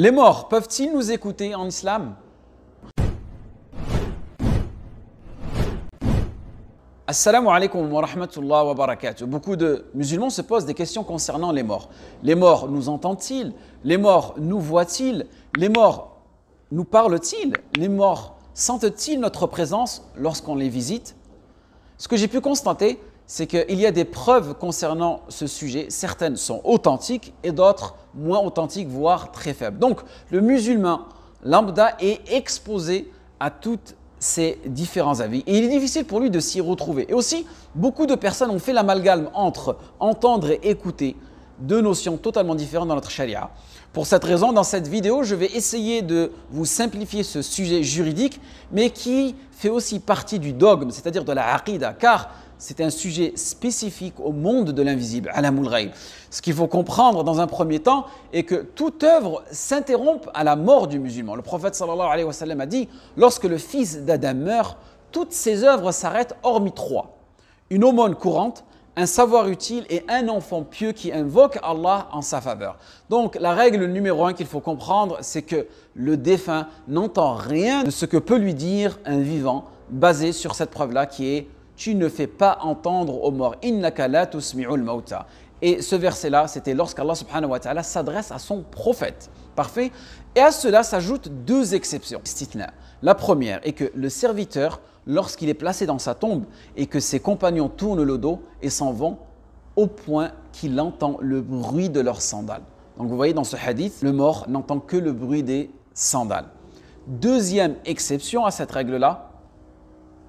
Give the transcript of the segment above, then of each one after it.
Les morts peuvent-ils nous écouter en islam Assalamu alaikum wa wa barakatuh. Beaucoup de musulmans se posent des questions concernant les morts. Les morts nous entendent-ils Les morts nous voient-ils Les morts nous parlent-ils Les morts sentent-ils notre présence lorsqu'on les visite Ce que j'ai pu constater, c'est qu'il y a des preuves concernant ce sujet. Certaines sont authentiques et d'autres moins authentiques, voire très faibles. Donc, le musulman lambda est exposé à toutes ces différents avis. Et il est difficile pour lui de s'y retrouver. Et aussi, beaucoup de personnes ont fait l'amalgame entre entendre et écouter, deux notions totalement différentes dans notre charia. Pour cette raison, dans cette vidéo, je vais essayer de vous simplifier ce sujet juridique, mais qui fait aussi partie du dogme, c'est-à-dire de la harida, car c'est un sujet spécifique au monde de l'invisible, À Alamul Ghaib. Ce qu'il faut comprendre dans un premier temps est que toute œuvre s'interrompt à la mort du musulman. Le prophète sallallahu alayhi wa sallam a dit lorsque le fils d'Adam meurt, toutes ses œuvres s'arrêtent hormis trois une aumône courante, un savoir utile et un enfant pieux qui invoque Allah en sa faveur. Donc la règle numéro un qu'il faut comprendre, c'est que le défunt n'entend rien de ce que peut lui dire un vivant basé sur cette preuve-là qui est tu ne fais pas entendre aux morts. Innaka mauta. Et ce verset-là, c'était lorsqu'Allah subhanahu wa ta'ala s'adresse à son prophète. Parfait Et à cela s'ajoutent deux exceptions. La première est que le serviteur, lorsqu'il est placé dans sa tombe et que ses compagnons tournent le dos et s'en vont, au point qu'il entend le bruit de leurs sandales. Donc vous voyez dans ce hadith, le mort n'entend que le bruit des sandales. Deuxième exception à cette règle-là,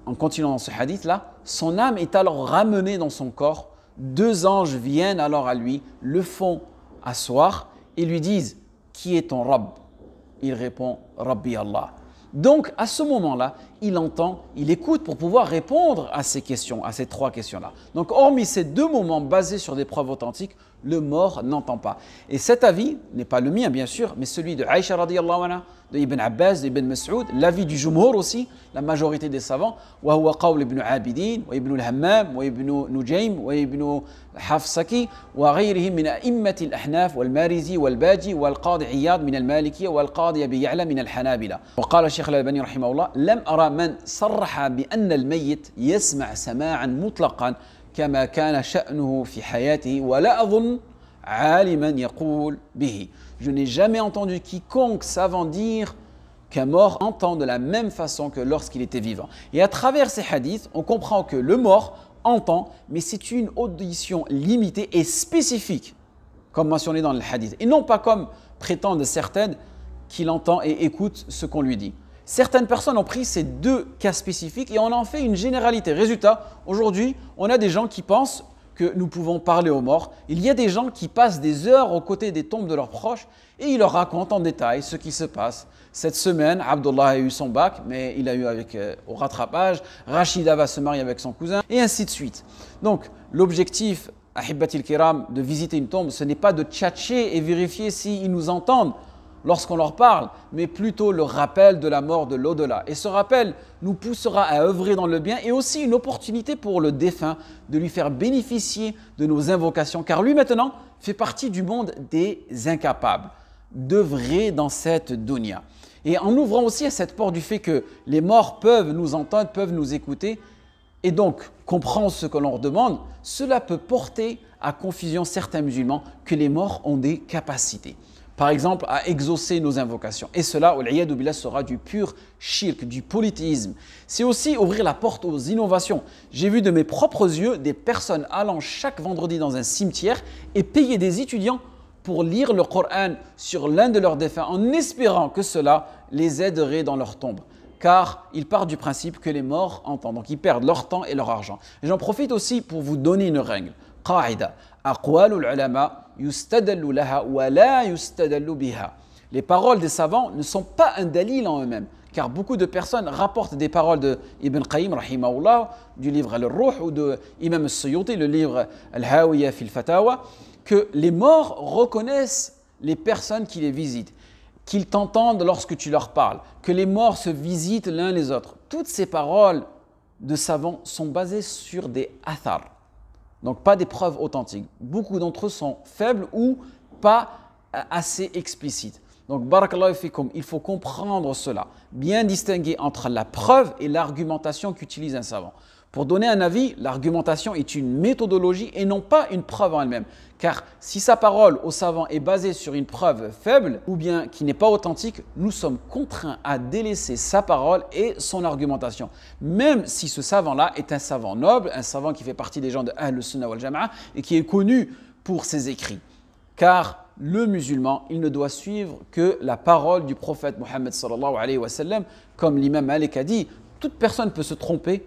en continuant dans ce hadith-là, son âme est alors ramenée dans son corps. Deux anges viennent alors à lui, le font asseoir et lui disent Qui est ton Rabb Il répond Rabbi Allah. Donc à ce moment-là, il entend, il écoute pour pouvoir répondre à ces questions, à ces trois questions-là. Donc, hormis ces deux moments basés sur des preuves authentiques, le mort n'entend pas. Et cet avis n'est pas le mien, bien sûr, mais celui de Aïcha radiallahu anha, de Ibn Abbas, de Ibn Mas'ud, l'avis du Jumhur aussi, la majorité des savants, wa huwa qawl ibn Abidin, wa ibn al-Hammam, wa ibn Nujaym, wa ibn Hafsaki, wa ghayrihim min a'immat al-Ahnaf, wal Marizi, wal Baji, wal Qadi Iyad min al-Maliki, wal Qadi Abi Ya'la min al-Hanabila. Je n'ai jamais entendu quiconque savant dire qu'un mort entend de la même façon que lorsqu'il était vivant. Et à travers ces hadiths, on comprend que le mort entend, mais c'est une audition limitée et spécifique, comme mentionné dans le hadith, et non pas comme prétendent certaines qu'il entend et écoute ce qu'on lui dit. Certaines personnes ont pris ces deux cas spécifiques et on en fait une généralité. Résultat, aujourd'hui, on a des gens qui pensent que nous pouvons parler aux morts. Il y a des gens qui passent des heures aux côtés des tombes de leurs proches et ils leur racontent en détail ce qui se passe. Cette semaine, Abdullah a eu son bac, mais il a eu avec, euh, au rattrapage. Rachida va se marier avec son cousin et ainsi de suite. Donc, l'objectif, Ahibbatil Kiram, de visiter une tombe, ce n'est pas de tchatcher et vérifier s'ils nous entendent lorsqu'on leur parle, mais plutôt le rappel de la mort de l'au-delà. Et ce rappel nous poussera à œuvrer dans le bien et aussi une opportunité pour le défunt de lui faire bénéficier de nos invocations, car lui maintenant fait partie du monde des incapables d'œuvrer dans cette dunya. Et en ouvrant aussi à cette porte du fait que les morts peuvent nous entendre, peuvent nous écouter, et donc comprendre ce que l'on leur demande, cela peut porter à confusion certains musulmans que les morts ont des capacités par exemple, à exaucer nos invocations. Et cela, billah, sera du pur shirk, du polythéisme. C'est aussi ouvrir la porte aux innovations. J'ai vu de mes propres yeux des personnes allant chaque vendredi dans un cimetière et payer des étudiants pour lire le Coran sur l'un de leurs défunts en espérant que cela les aiderait dans leur tombe car ils partent du principe que les morts entendent, donc ils perdent leur temps et leur argent. J'en profite aussi pour vous donner une règle. Qaïda, aqwalul ulama les paroles des savants ne sont pas un dalil en eux-mêmes, car beaucoup de personnes rapportent des paroles de Ibn Qayyim, du livre Al-Ruh, ou de Imam Suyuti, le livre Al-Hawiya fil Fatawa, que les morts reconnaissent les personnes qui les visitent, qu'ils t'entendent lorsque tu leur parles, que les morts se visitent l'un les autres. Toutes ces paroles de savants sont basées sur des athars, donc pas des preuves authentiques. Beaucoup d'entre eux sont faibles ou pas assez explicites. Donc, barakallahu il faut comprendre cela, bien distinguer entre la preuve et l'argumentation qu'utilise un savant. Pour donner un avis, l'argumentation est une méthodologie et non pas une preuve en elle-même. Car si sa parole au savant est basée sur une preuve faible ou bien qui n'est pas authentique, nous sommes contraints à délaisser sa parole et son argumentation. Même si ce savant-là est un savant noble, un savant qui fait partie des gens de Ahl sunnah wal Jama'a et qui est connu pour ses écrits. Car le musulman, il ne doit suivre que la parole du prophète Mohammed alayhi wa sallam, comme l'imam Malik a dit, toute personne peut se tromper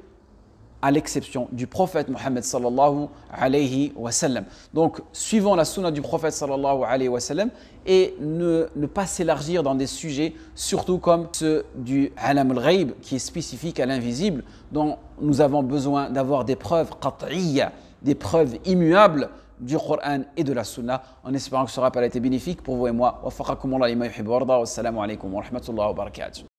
à l'exception du prophète Mohammed sallallahu alayhi wa sallam. Donc, suivons la sunna du prophète sallallahu alayhi wa sallam et ne, ne pas s'élargir dans des sujets, surtout comme ceux du alam al-ghaib, qui est spécifique à l'invisible, dont nous avons besoin d'avoir des preuves qat'iyya, des preuves immuables du Qur'an et de la sunna, en espérant que ce rappel a été bénéfique pour vous et moi. Wa wa rahmatullahi wa barakatuh.